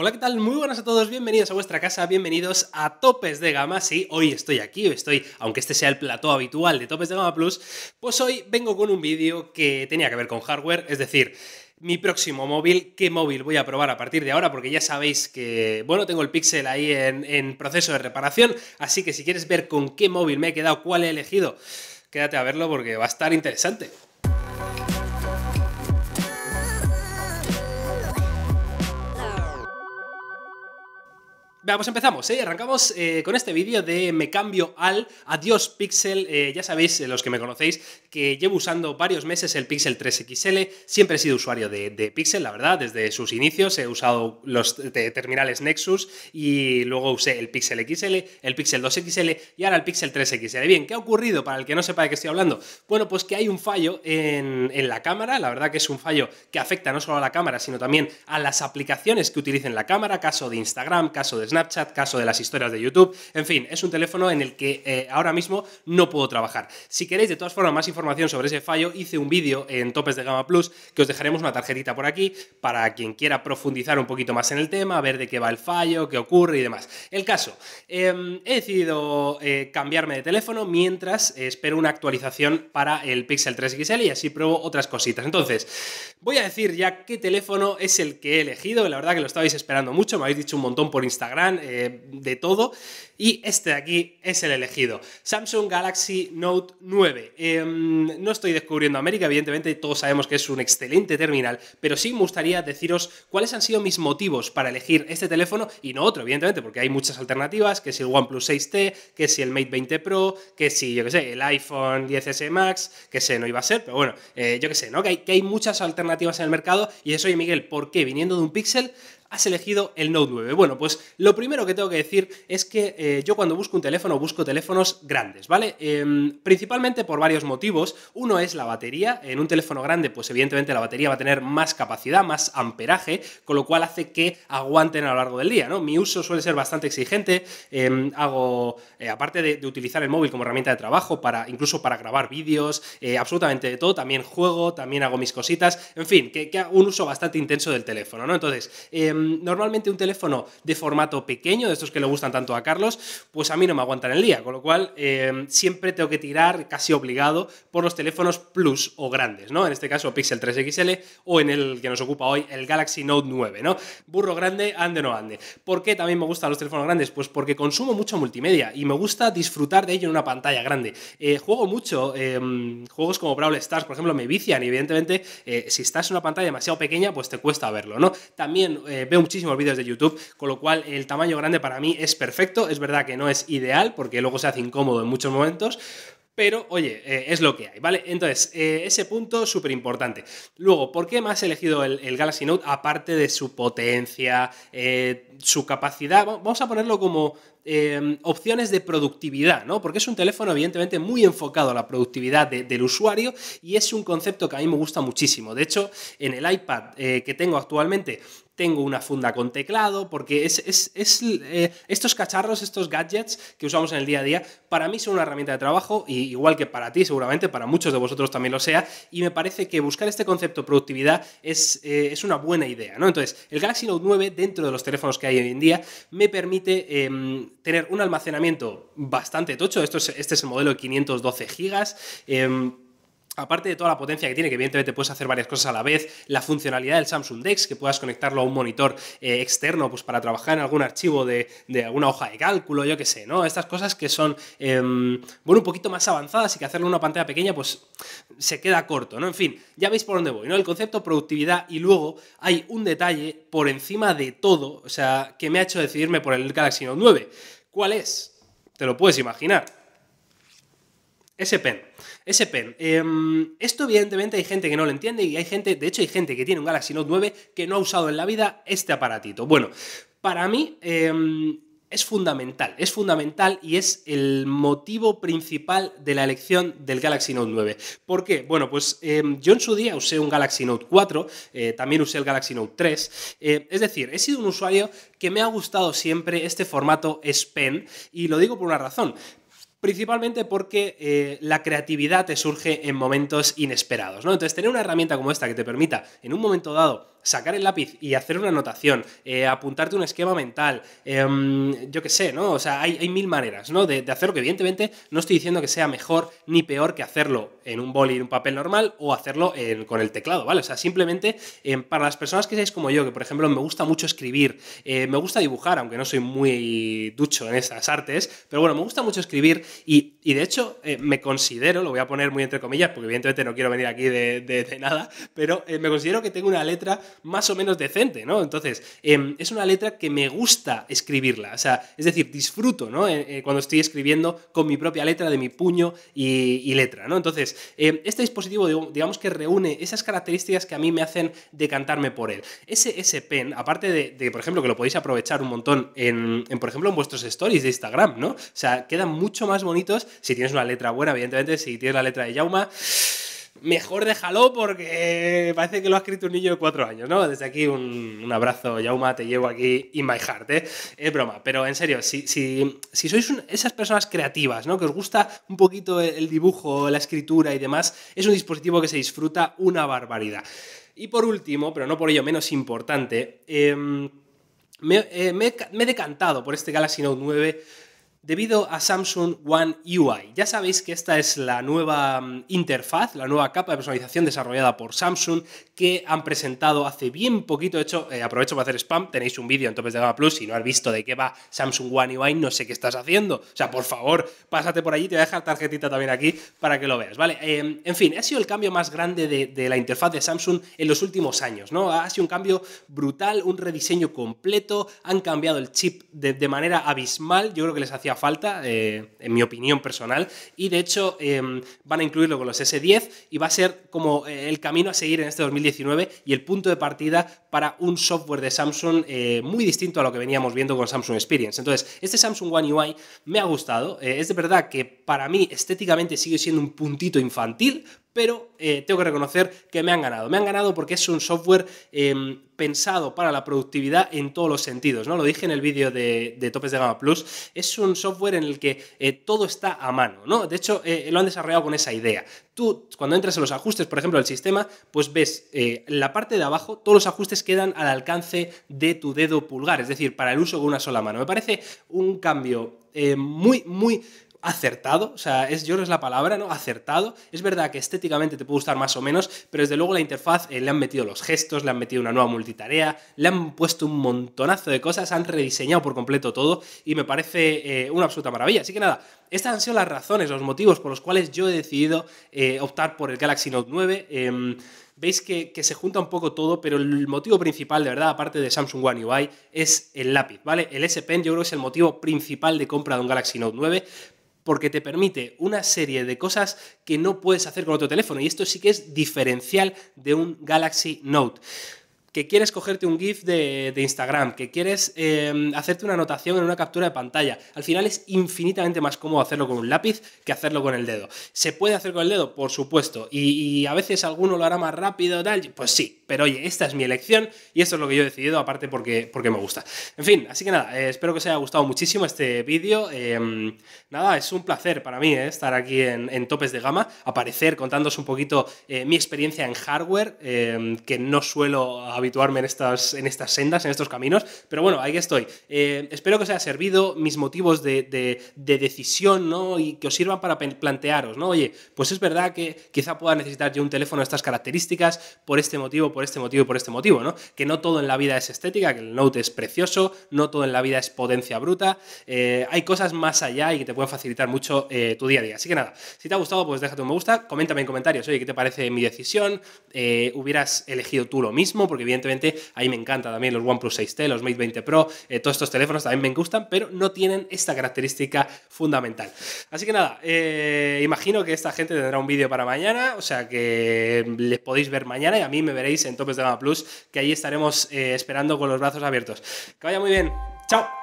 Hola, ¿qué tal? Muy buenas a todos, bienvenidos a vuestra casa, bienvenidos a Topes de Gama. Sí, hoy estoy aquí, estoy, aunque este sea el plató habitual de Topes de Gama Plus, pues hoy vengo con un vídeo que tenía que ver con hardware, es decir, mi próximo móvil, qué móvil voy a probar a partir de ahora, porque ya sabéis que, bueno, tengo el Pixel ahí en, en, proceso de reparación, así que si quieres ver con qué móvil me he quedado, cuál he elegido, quédate a verlo porque va a estar interesante. vamos pues empezamos, ¿eh? Arrancamos eh, con este vídeo de Me cambio al Adiós Pixel. Eh, ya sabéis, eh, los que me conocéis, que llevo usando varios meses el Pixel 3 XL. Siempre he sido usuario de, Pixel, la verdad, desde sus inicios. He usado los terminales Nexus y luego usé el Pixel XL, el Pixel 2 XL y ahora el Pixel 3 XL. Bien, ¿qué ha ocurrido para el que no sepa de qué estoy hablando? Bueno, pues que hay un fallo en, en la cámara. La verdad que es un fallo que afecta no solo a la cámara, sino también a las aplicaciones que utilicen la cámara, caso de Instagram, caso de Snapchat Snapchat, caso de las historias de YouTube. En fin, es un teléfono en el que eh, ahora mismo no puedo trabajar. Si queréis, de todas formas, más información sobre ese fallo, hice un vídeo en Topes de Gama Plus que os dejaremos una tarjetita por aquí para quien quiera profundizar un poquito más en el tema, ver de qué va el fallo, qué ocurre y demás. El caso, em, he decidido eh, cambiarme de teléfono mientras espero una actualización para el Pixel 3 XL y así pruebo otras cositas. Entonces, voy a decir ya qué teléfono es el que he elegido, la verdad que lo estabais esperando mucho, me habéis dicho un montón por Instagram eh, de todo. Y este de aquí es el elegido. Samsung Galaxy Note 9. Em, no estoy descubriendo América, evidentemente todos sabemos que es un excelente terminal, pero sí me gustaría deciros cuáles han sido mis motivos para elegir este teléfono y no otro, evidentemente, porque hay muchas alternativas, que si el OnePlus 6T, que si el Mate 20 Pro, que si, yo qué sé, el iPhone 10S Max, que sé, no iba a ser, pero bueno, eh, yo que sé, ¿no? Que hay, que hay muchas alternativas en el mercado y eso, oye Miguel, ¿por qué viniendo de un Pixel has elegido el Note 9. Bueno, pues lo primero que tengo que decir es que eh, yo cuando busco un teléfono busco teléfonos grandes, ¿vale? Em, principalmente por varios motivos. Uno es la batería. En un teléfono grande, pues evidentemente la batería va a tener más capacidad, más amperaje, con lo cual hace que aguanten a lo largo del día, ¿no? Mi uso suele ser bastante exigente. Em, hago, eh, aparte de, utilizar el móvil como herramienta de trabajo, para, incluso para grabar vídeos, eh, absolutamente de todo, también juego, también hago mis cositas, en fin, que, un uso bastante intenso del teléfono, ¿no? Entonces, eh, Em, normalmente un teléfono de formato pequeño, de estos que le gustan tanto a Carlos, pues a mí no me aguantan el día, con lo cual em, siempre tengo que tirar casi obligado por los teléfonos plus o grandes, ¿no? En este caso Pixel 3 XL o en el que nos ocupa hoy el Galaxy Note 9, ¿no? Burro grande, ande no ande. ¿Por qué también me gustan los teléfonos grandes? Pues porque consumo mucho multimedia y me gusta disfrutar de ello en una pantalla grande. Eh, juego mucho, em, juegos como Brawl Stars, por ejemplo, me vician y evidentemente eh, si estás en una pantalla demasiado pequeña, pues te cuesta verlo, ¿no? También eh, veo muchísimos vídeos de YouTube, con lo cual el tamaño grande para mí es perfecto. Es verdad que no es ideal porque luego se hace incómodo en muchos momentos, pero oye, eh, es lo que hay, ¿vale? Entonces, eh, ese punto súper importante. Luego, ¿por qué más he elegido el, Galaxy Note aparte de su potencia, eh, su capacidad? Vamos a ponerlo como opciones de productividad, ¿no? Porque es un teléfono evidentemente muy enfocado a la productividad del usuario y es un concepto que a mí me gusta muchísimo. De hecho, en el iPad que tengo actualmente tengo una funda con teclado, porque es, eh, estos cacharros, estos gadgets que usamos en el día a día, para mí son una herramienta de trabajo, igual que para ti seguramente, para muchos de vosotros también lo sea, y me parece que buscar este concepto de productividad es, eh, es una buena idea, ¿no? Entonces, el Galaxy Note 9, dentro de los teléfonos que hay hoy en día, me permite em, tener un almacenamiento bastante tocho, Esto este es el modelo de 512 GB, aparte de toda la potencia que tiene, que evidentemente puedes hacer varias cosas a la vez, la funcionalidad del Samsung Dex, que puedas conectarlo a un monitor eh, externo pues, para trabajar en algún archivo de, de alguna hoja de cálculo, yo qué sé, ¿no? Estas cosas que son, em, bueno, un poquito más avanzadas y que hacerlo en una pantalla pequeña, pues se queda corto, ¿no? En fin, ya veis por dónde voy, ¿no? El concepto productividad y luego hay un detalle por encima de todo, o sea, que me ha hecho decidirme por el Galaxy Note 9. ¿Cuál es? Te lo puedes imaginar S-Pen. S-Pen. Em, esto, evidentemente, hay gente que no lo entiende y hay gente, de hecho, hay gente que tiene un Galaxy Note 9 que no ha usado en la vida este aparatito. Bueno, para mí em, es fundamental, es fundamental y es el motivo principal de la elección del Galaxy Note 9. ¿Por qué? Bueno, pues em, yo en su día usé un Galaxy Note 4, eh, también usé el Galaxy Note 3, eh, es decir, he sido un usuario que me ha gustado siempre este formato S Pen y lo digo por una razón principalmente porque eh, la creatividad te surge en momentos inesperados, ¿no? Entonces, tener una herramienta como esta que te permita, en un momento dado, sacar el lápiz y hacer una anotación, eh, apuntarte un esquema mental, em, yo qué sé, ¿no? O sea, hay, mil maneras, ¿no? De, de, hacerlo, que evidentemente no estoy diciendo que sea mejor ni peor que hacerlo en un boli, en un papel normal o hacerlo con el teclado, ¿vale? O sea, simplemente em, para las personas que seáis como yo, que por ejemplo me gusta mucho escribir, eh, me gusta dibujar, aunque no soy muy ducho en esas artes, pero bueno, me gusta mucho escribir y, de hecho eh, me considero, lo voy a poner muy entre comillas, porque evidentemente no quiero venir aquí de nada, pero me considero que tengo una letra más o menos decente, ¿no? Entonces, em, es una letra que me gusta escribirla, o sea, es decir, disfruto, ¿no? Eh, eh, cuando estoy escribiendo con mi propia letra, de mi puño y, letra, ¿no? Entonces, em, este dispositivo, digamos que reúne esas características que a mí me hacen decantarme por él. Ese, ese pen, aparte de, por ejemplo, que lo podéis aprovechar un montón en, por ejemplo, en vuestros stories de Instagram, ¿no? O sea, quedan mucho más bonitos si tienes una letra buena, evidentemente, si tienes la letra de Jauma mejor déjalo porque eh, parece que lo ha escrito un niño de cuatro años, ¿no? Desde aquí un, abrazo, Yauma, te llevo aquí y my heart, ¿eh? Es broma, pero en serio, si, si sois esas personas creativas, ¿no? Que os gusta un poquito el, dibujo, la escritura y demás, es un dispositivo que se disfruta una barbaridad. Y por último, pero no por ello menos importante, em, me, eh, me he decantado por este Galaxy Note 9 debido a Samsung One UI. Ya sabéis que esta es la nueva mm, interfaz, la nueva capa de personalización desarrollada por Samsung que han presentado hace bien poquito. De hecho, eh, aprovecho para hacer spam. Tenéis un vídeo en Topes de Gama Plus. Si no has visto de qué va Samsung One UI, no sé qué estás haciendo. O sea, por favor, pásate por allí. Te voy a dejar tarjetita también aquí para que lo veas. ¿vale? Em, en fin, ha sido el cambio más grande de, la interfaz de Samsung en los últimos años. ¿no? Ha sido un cambio brutal, un rediseño completo. Han cambiado el chip de, de manera abismal. Yo creo que les hacía falta, eh, en mi opinión personal, y de hecho em, van a incluirlo con los S10 y va a ser como eh, el camino a seguir en este 2019 y el punto de partida para un software de Samsung eh, muy distinto a lo que veníamos viendo con Samsung Experience. Entonces, este Samsung One UI me ha gustado, es de verdad que para mí estéticamente sigue siendo un puntito infantil, pero eh, tengo que reconocer que me han ganado. Me han ganado porque es un software em, pensado para la productividad en todos los sentidos, ¿no? Lo dije en el vídeo de, Topes de Gama Plus, es un software en el que eh, todo está a mano, ¿no? De hecho, eh, lo han desarrollado con esa idea. Tú, cuando entras en los ajustes, por ejemplo, del sistema, pues ves la parte de abajo, todos los ajustes quedan al alcance de tu dedo pulgar, es decir, para el uso con una sola mano. Me parece un cambio muy, muy acertado, o sea, es, yo no es la palabra, ¿no? Acertado. Es verdad que estéticamente te puede gustar más o menos, pero desde luego la interfaz eh, le han metido los gestos, le han metido una nueva multitarea, le han puesto un montonazo de cosas, han rediseñado por completo todo y me parece eh, una absoluta maravilla. Así que nada, estas han sido las razones, los motivos por los cuales yo he decidido eh, optar por el Galaxy Note 9 em, veis que, que, se junta un poco todo, pero el motivo principal, de verdad, aparte de Samsung One UI, es el lápiz, ¿vale? El S Pen yo creo que es el motivo principal de compra de un Galaxy Note 9, porque te permite una serie de cosas que no puedes hacer con otro teléfono. Y esto sí que es diferencial de un Galaxy Note que quieres cogerte un GIF de, Instagram, que quieres em, hacerte una anotación en una captura de pantalla. Al final es infinitamente más cómodo hacerlo con un lápiz que hacerlo con el dedo. ¿Se puede hacer con el dedo? Por supuesto. Y, a veces alguno lo hará más rápido, tal. Pues sí, pero oye, esta es mi elección y esto es lo que yo he decidido, aparte porque, porque me gusta. En fin, así que nada, eh, espero que os haya gustado muchísimo este vídeo. Em, nada, es un placer para mí eh, estar aquí en, Topes de Gama, aparecer contándoos un poquito eh, mi experiencia en hardware, em, que no suelo habituarme en estas, en estas sendas, en estos caminos, pero bueno, ahí estoy. Em, espero que os haya servido mis motivos de, decisión ¿no? y que os sirvan para plantearos, ¿no? Oye, pues es verdad que quizá pueda necesitar yo un teléfono de estas características por este motivo, pues por este motivo y por este motivo, ¿no? Que no todo en la vida es estética, que el Note es precioso, no todo en la vida es potencia bruta, eh, hay cosas más allá y que te pueden facilitar mucho eh, tu día a día. Así que nada, si te ha gustado, pues déjate un me gusta, coméntame en comentarios, oye, ¿qué te parece mi decisión? Eh, ¿Hubieras elegido tú lo mismo? Porque evidentemente ahí me encanta también los OnePlus 6T, los Mate 20 Pro, todos estos teléfonos también me gustan, pero no tienen esta característica fundamental. Así que nada, imagino que esta gente tendrá un vídeo para mañana, o sea que les podéis ver mañana y a mí me veréis en Topes de Plus, que ahí estaremos eh, esperando con los brazos abiertos. Que vaya muy bien. Chao.